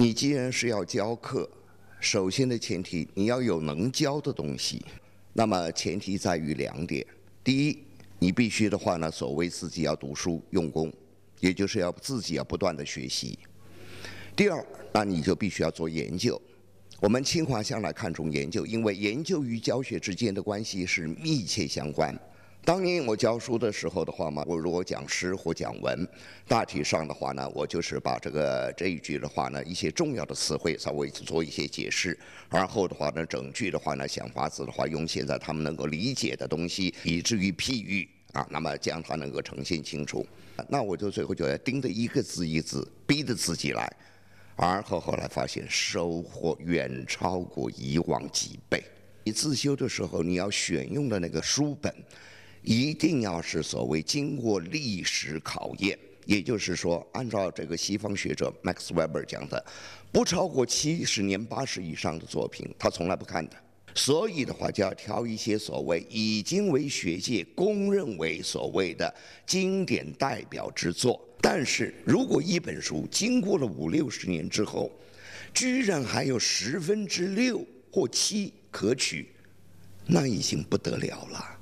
你既然是要教课，首先的前提你要有能教的东西，那么前提在于两点：第一，你必须的话呢，所谓自己要读书用功，也就是要自己要不断的学习；第二，那你就必须要做研究。我们清华向来看重研究，因为研究与教学之间的关系是密切相关。当年我教书的时候的话嘛，我如果讲诗或讲文，大体上的话呢，我就是把这个这一句的话呢，一些重要的词汇稍微做一些解释，而后的话呢，整句的话呢，想法子的话，用现在他们能够理解的东西，以至于譬喻啊，那么将它能够呈现清楚。那我就最后就要盯着一个字一字，逼着自己来，而后后来发现收获远超过以往几倍。你自修的时候，你要选用的那个书本。一定要是所谓经过历史考验，也就是说，按照这个西方学者 Max Weber 讲的，不超过七十年、八十以上的作品，他从来不看的。所以的话，就要挑一些所谓已经为学界公认为所谓的经典代表之作。但是如果一本书经过了五六十年之后，居然还有十分之六或七可取，那已经不得了了。